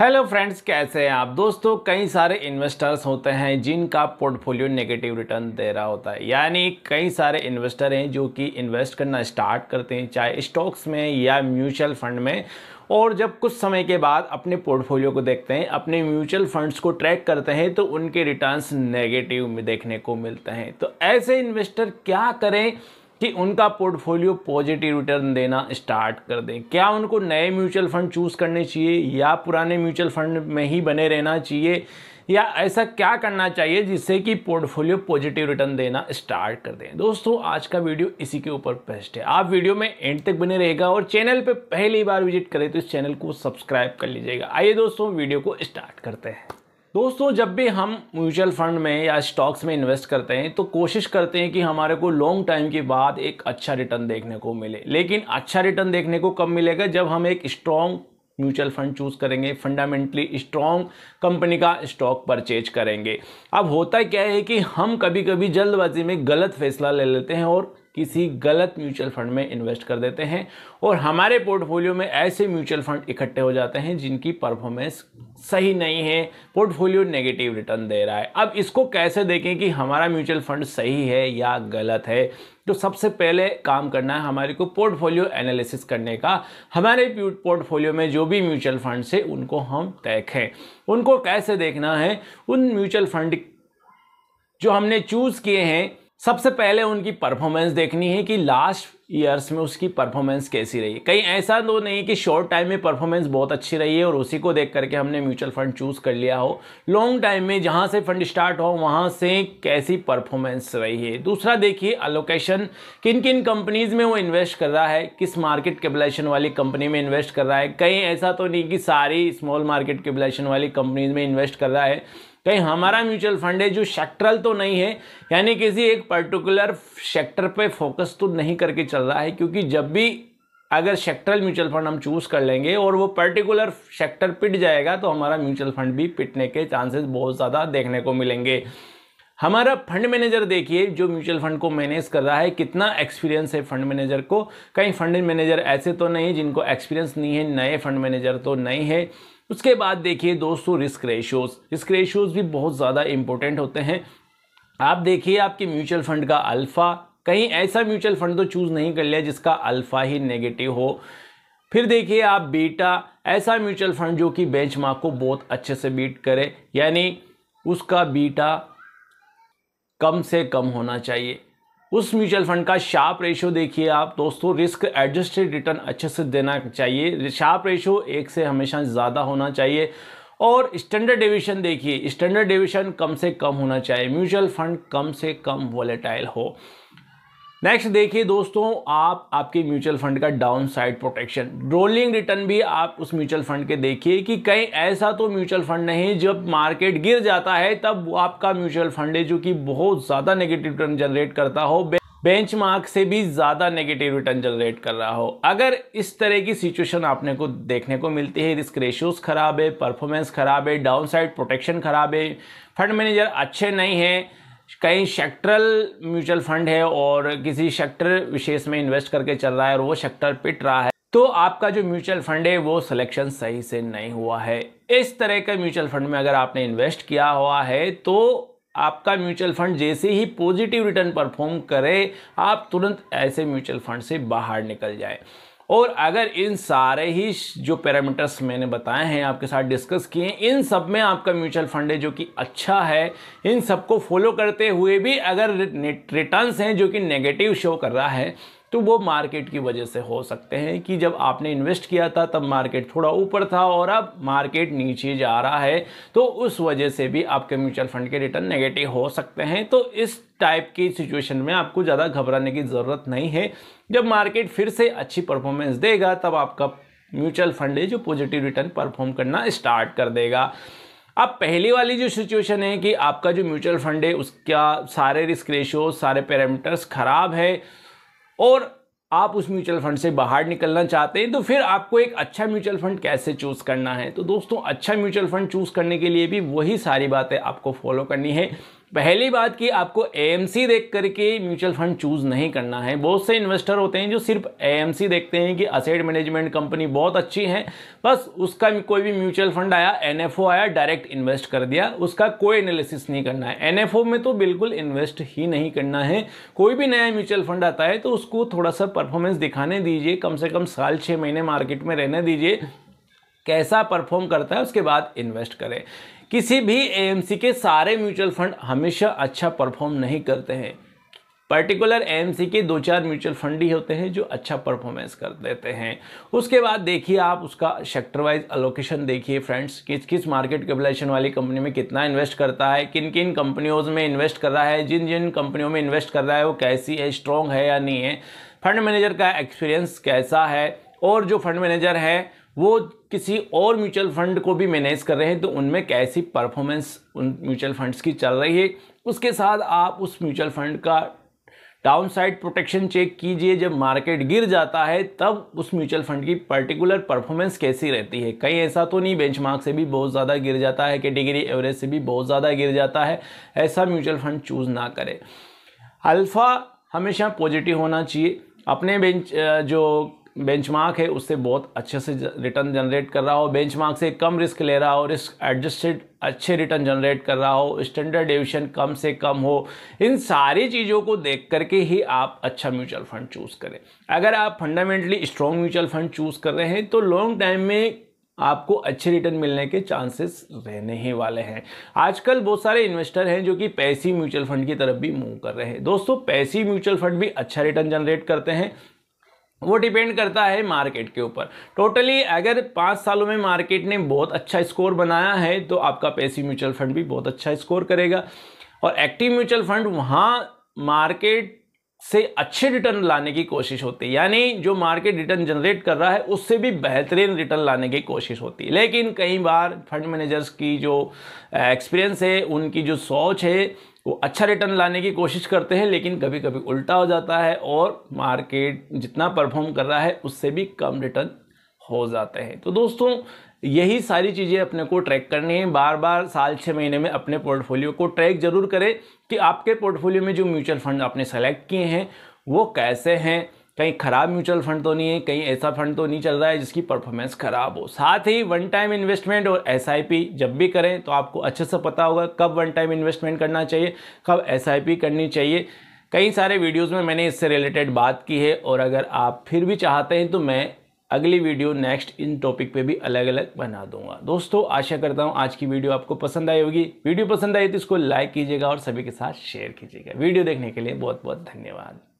hello friends कैसे हैं आप दोस्तों कई सारे इन्वेस्टर्स होते हैं जिनका पोर्टफोलियो नेगेटिव रिटर्न दे रहा होता है यानी कई सारे इन्वेस्टर हैं जो कि इन्वेस्ट करना स्टार्ट करते हैं चाहे स्टॉक्स में या म्यूचुअल फंड में और जब कुछ समय के बाद अपने पोर्टफोलियो को देखते हैं अपने म्यूचुअल फंड्स को ट्रैक करते हैं तो उनके रिटर्न्स नेगेटिव में देखने को मिलते हैं तो ऐसे इन्वेस्टर क्या करें कि उनका पोर्टफोलियो पॉजिटिव रिटर्न देना स्टार्ट कर दें क्या उनको नए म्यूचुअल फंड चूज़ करने चाहिए या पुराने म्यूचुअल फंड में ही बने रहना चाहिए या ऐसा क्या करना चाहिए जिससे कि पोर्टफोलियो पॉजिटिव रिटर्न देना स्टार्ट कर दें दोस्तों आज का वीडियो इसी के ऊपर बेस्ट है आप वीडियो में एंड तक बने रहेगा और चैनल पे पहली बार विजिट करें तो इस चैनल को सब्सक्राइब कर लीजिएगा आइए दोस्तों वीडियो को स्टार्ट करते हैं दोस्तों जब भी हम म्यूचुअल फंड में या स्टॉक्स में इन्वेस्ट करते हैं तो कोशिश करते हैं कि हमारे को लॉन्ग टाइम के बाद एक अच्छा रिटर्न देखने को मिले लेकिन अच्छा रिटर्न देखने को कब मिलेगा जब हम एक स्ट्रॉन्ग म्यूचुअल फंड चूज़ करेंगे फंडामेंटली स्ट्रॉन्ग कंपनी का स्टॉक परचेज करेंगे अब होता क्या है कि हम कभी कभी जल्दबाजी में गलत फैसला ले लेते हैं और किसी गलत म्यूचुअल फंड में इन्वेस्ट कर देते हैं और हमारे पोर्टफोलियो में ऐसे म्यूचुअल फंड इकट्ठे हो जाते हैं जिनकी परफॉर्मेंस सही नहीं है पोर्टफोलियो नेगेटिव रिटर्न दे रहा है अब इसको कैसे देखें कि हमारा म्यूचुअल फंड सही है या गलत है तो सबसे पहले काम करना है हमारे को पोर्टफोलियो एनालिसिस करने का हमारे पोर्टफोलियो में जो भी म्यूचुअल फंड से उनको हम देखें उनको कैसे देखना है उन म्यूचुअल फंड जो हमने चूज़ किए हैं सबसे पहले उनकी परफॉर्मेंस देखनी है कि लास्ट ईयर्स में उसकी परफॉर्मेंस कैसी रही है कहीं ऐसा तो नहीं कि शॉर्ट टाइम में परफॉर्मेंस बहुत अच्छी रही है और उसी को देख करके हमने म्यूचुअल फंड चूज़ कर लिया हो लॉन्ग टाइम में जहाँ से फंड स्टार्ट हो वहाँ से कैसी परफॉर्मेंस रही है दूसरा देखिए अलोकेशन किन किन कंपनीज़ में वो इन्वेस्ट कर रहा है किस मार्केट कैबलेशन वाली कंपनी में इन्वेस्ट कर रहा है कहीं ऐसा तो नहीं कि सारी स्मॉल मार्केट कैबलेशन वाली कंपनीज़ में इन्वेस्ट कर रहा है कहीं हमारा म्यूचुअल फंड है जो सेक्टरल तो नहीं है यानी किसी एक पर्टिकुलर सेक्टर पे फोकस तो नहीं करके चल रहा है क्योंकि जब भी अगर सेक्टरल म्यूचुअल फंड हम चूज़ कर लेंगे और वो पर्टिकुलर सेक्टर पिट जाएगा तो हमारा म्यूचुअल फंड भी पिटने के चांसेस बहुत ज़्यादा देखने को मिलेंगे हमारा फंड मैनेजर देखिए जो म्यूचुअल फंड को मैनेज कर रहा है कितना एक्सपीरियंस है फंड मैनेजर को कहीं फंड मैनेजर ऐसे तो नहीं जिनको एक्सपीरियंस नहीं है नए फंड मैनेजर तो नहीं है उसके बाद देखिए दोस्तों रिस्क रेशियोज रिस्क रेशियोज भी बहुत ज़्यादा इंपॉर्टेंट होते हैं आप देखिए आपके म्यूचुअल फंड का अल्फ़ा कहीं ऐसा म्यूचुअल फंड तो चूज़ नहीं कर लिया जिसका अल्फ़ा ही नेगेटिव हो फिर देखिए आप बीटा ऐसा म्यूचुअल फंड जो कि बेंचमार्क को बहुत अच्छे से बीट करे यानी उसका बीटा कम से कम होना चाहिए उस म्यूचुअल फंड का शार्प रेशो देखिए आप दोस्तों रिस्क एडजस्टेड रिटर्न अच्छे से देना चाहिए शार्प रेशो एक से हमेशा ज़्यादा होना चाहिए और स्टैंडर्ड डिविशन देखिए स्टैंडर्ड डिविशन कम से कम होना चाहिए म्यूचुअल फंड कम से कम वॉलेटाइल हो नेक्स्ट देखिए दोस्तों आप आपके म्यूचुअल फंड का down side protection rolling return भी आप उस म्यूचुअल फंड के देखिए कि कहीं ऐसा तो म्यूचुअल फंड नहीं जब मार्केट गिर जाता है तब आपका म्यूचुअल फंड है जो कि बहुत ज़्यादा नेगेटिव रिटर्न जनरेट करता हो बेंचमार्क से भी ज़्यादा नेगेटिव रिटर्न जनरेट कर रहा हो अगर इस तरह की सिचुएशन आपने को देखने को मिलती है रिस्क रेशियोज ख़राब है परफॉर्मेंस ख़राब है डाउन साइड प्रोटेक्शन ख़राब है फंड मैनेजर अच्छे नहीं हैं कई सेक्टरल म्यूचुअल फंड है और किसी सेक्टर विशेष में इन्वेस्ट करके चल रहा है और वो सेक्टर पिट रहा है तो आपका जो म्यूचुअल फंड है वो सिलेक्शन सही से नहीं हुआ है इस तरह के म्यूचुअल फंड में अगर आपने इन्वेस्ट किया हुआ है तो आपका म्यूचुअल फंड जैसे ही पॉजिटिव रिटर्न परफॉर्म करे आप तुरंत ऐसे म्यूचुअल फंड से बाहर निकल जाए और अगर इन सारे ही जो पैरामीटर्स मैंने बताए हैं आपके साथ डिस्कस किए इन सब में आपका म्यूचुअल फंड है जो कि अच्छा है इन सबको फॉलो करते हुए भी अगर रिटर्न्स हैं जो कि नेगेटिव शो कर रहा है तो वो मार्केट की वजह से हो सकते हैं कि जब आपने इन्वेस्ट किया था तब मार्केट थोड़ा ऊपर था और अब मार्केट नीचे जा रहा है तो उस वजह से भी आपके म्यूचुअल फंड के रिटर्न नेगेटिव हो सकते हैं तो इस टाइप की सिचुएशन में आपको ज़्यादा घबराने की ज़रूरत नहीं है जब मार्केट फिर से अच्छी परफॉर्मेंस देगा तब आपका म्यूचुअल फंड है जो पॉजिटिव रिटर्न परफॉर्म करना स्टार्ट कर देगा अब पहली वाली जो सिचुएशन है कि आपका जो म्यूचुअल फंड है उसका सारे रिस्क रेशियो सारे पैरामीटर्स खराब है और आप उस म्यूचुअल फंड से बाहर निकलना चाहते हैं तो फिर आपको एक अच्छा म्यूचुअल फंड कैसे चूज़ करना है तो दोस्तों अच्छा म्यूचुअल फंड चूज़ करने के लिए भी वही सारी बातें आपको फॉलो करनी है पहली बात कि आपको सी देख करके म्यूचुअल फंड चूज़ नहीं करना है बहुत से इन्वेस्टर होते हैं जो सिर्फ सी देखते हैं कि असेट मैनेजमेंट कंपनी बहुत अच्छी है बस उसका कोई भी म्यूचुअल फंड आया ओ आया डायरेक्ट इन्वेस्ट कर दिया उसका कोई एनालिसिस नहीं करना है ओ में तो बिल्कुल इन्वेस्ट ही नहीं करना है कोई भी नया म्यूचुअल फंड आता है तो उसको थोड़ा सा परफॉर्मेंस दिखाने दीजिए कम से कम साल छः महीने मार्केट में रहने दीजिए कैसा परफॉर्म करता है उसके बाद इन्वेस्ट करें किसी भी एएमसी के सारे म्यूचुअल फंड हमेशा अच्छा परफॉर्म नहीं करते हैं पर्टिकुलर एएमसी के दो चार म्यूचुअल फंड ही होते हैं जो अच्छा परफॉर्मेंस कर देते हैं उसके बाद देखिए आप उसका सेक्टर वाइज अलोकेशन देखिए फ्रेंड्स किस किस मार्केट कैपिटलाइजेशन वाली कंपनी में कितना इन्वेस्ट करता है किन किन कंपनियों में इन्वेस्ट कर रहा है जिन जिन कंपनियों में इन्वेस्ट कर रहा है वो कैसी है स्ट्रॉन्ग है या नहीं है फंड मैनेजर का एक्सपीरियंस कैसा है और जो फंड मैनेजर है वो किसी और म्यूचुअल फंड को भी मैनेज कर रहे हैं तो उनमें कैसी परफॉर्मेंस उन म्यूचुअल फंड्स की चल रही है उसके साथ आप उस म्यूचुअल फंड का डाउनसाइड साइड प्रोटेक्शन चेक कीजिए जब मार्केट गिर जाता है तब उस म्यूचुअल फंड की पर्टिकुलर परफॉर्मेंस कैसी रहती है कहीं ऐसा तो नहीं बेंचमार्क से भी बहुत ज़्यादा गिर जाता है कैटेगरी एवरेज से भी बहुत ज़्यादा गिर जाता है ऐसा म्यूचुअल फंड चूज़ ना करें अल्फ़ा हमेशा पॉजिटिव होना चाहिए अपने बेंच जो बेंचमार्क है उससे बहुत अच्छे से रिटर्न जनरेट कर रहा हो बेंचमार्क से कम रिस्क ले रहा हो रिस्क एडजस्टेड अच्छे रिटर्न जनरेट कर रहा हो स्टैंडर्ड डिविशन कम से कम हो इन सारी चीज़ों को देख करके ही आप अच्छा म्यूचुअल फंड चूज़ करें अगर आप fundamentally strong mutual fund choose कर रहे हैं तो लॉन्ग टाइम में आपको अच्छे रिटर्न मिलने के चांसेस रहने ही वाले हैं आजकल बहुत सारे इन्वेस्टर हैं जो कि पैसी म्यूचुअल फंड की तरफ भी मूव कर रहे हैं दोस्तों पैसी म्यूचुअल फंड भी अच्छा रिटर्न जनरेट करते हैं वो डिपेंड करता है मार्केट के ऊपर टोटली अगर पाँच सालों में मार्केट ने बहुत अच्छा स्कोर बनाया है तो आपका पैसिव म्यूचुअल फंड भी बहुत अच्छा स्कोर करेगा और एक्टिव म्यूचुअल फंड वहाँ मार्केट से अच्छे रिटर्न लाने की कोशिश होती है यानी जो मार्केट रिटर्न जनरेट कर रहा है उससे भी बेहतरीन रिटर्न लाने की कोशिश होती है लेकिन कई बार फंड मैनेजर्स की जो एक्सपीरियंस है उनकी जो सोच है वो अच्छा रिटर्न लाने की कोशिश करते हैं लेकिन कभी कभी उल्टा हो जाता है और मार्केट जितना परफॉर्म कर रहा है उससे भी कम रिटर्न हो जाते हैं तो दोस्तों यही सारी चीज़ें अपने को ट्रैक करनी है बार बार साल छः महीने में अपने पोर्टफोलियो को ट्रैक जरूर करें कि आपके पोर्टफोलियो में जो म्यूचुअल फंड आपने सेलेक्ट किए हैं वो कैसे हैं कहीं ख़राब म्यूचुअल फंड तो नहीं है कहीं ऐसा फंड तो नहीं चल रहा है जिसकी परफॉर्मेंस ख़राब हो साथ ही वन टाइम इन्वेस्टमेंट और एस जब भी करें तो आपको अच्छे से पता होगा कब वन टाइम इन्वेस्टमेंट करना चाहिए कब एस करनी चाहिए कई सारे वीडियोस में मैंने इससे रिलेटेड बात की है और अगर आप फिर भी चाहते हैं तो मैं अगली वीडियो नेक्स्ट इन टॉपिक पे भी अलग अलग बना दूंगा दोस्तों आशा करता हूँ आज की वीडियो आपको पसंद आई होगी वीडियो पसंद आई तो इसको लाइक कीजिएगा और सभी के साथ शेयर कीजिएगा वीडियो देखने के लिए बहुत बहुत धन्यवाद